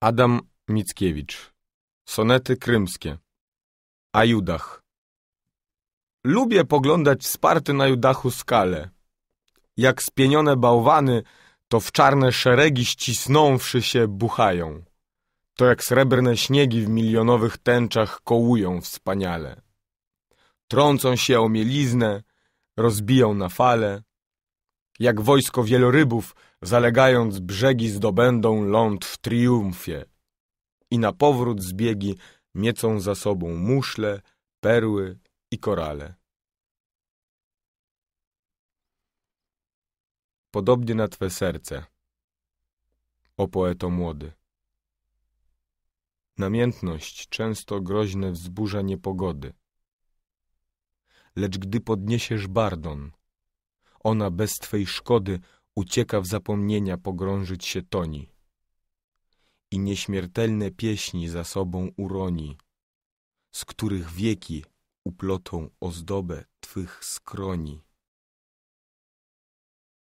Adam Mickiewicz Sonety krymskie A Judach Lubię poglądać wsparty na Judachu skale. Jak spienione bałwany, to w czarne szeregi ścisnąwszy się buchają. To jak srebrne śniegi w milionowych tęczach kołują wspaniale. Trącą się o mieliznę, rozbiją na fale, jak wojsko wielorybów, zalegając brzegi, zdobędą ląd w triumfie. I na powrót zbiegi miecą za sobą muszle, perły i korale. Podobnie na twe serce, o poeto młody. Namiętność często groźne wzburza niepogody. Lecz gdy podniesiesz bardon – ona bez Twej szkody ucieka w zapomnienia pogrążyć się toni. I nieśmiertelne pieśni za sobą uroni, z których wieki uplotą ozdobę Twych skroni.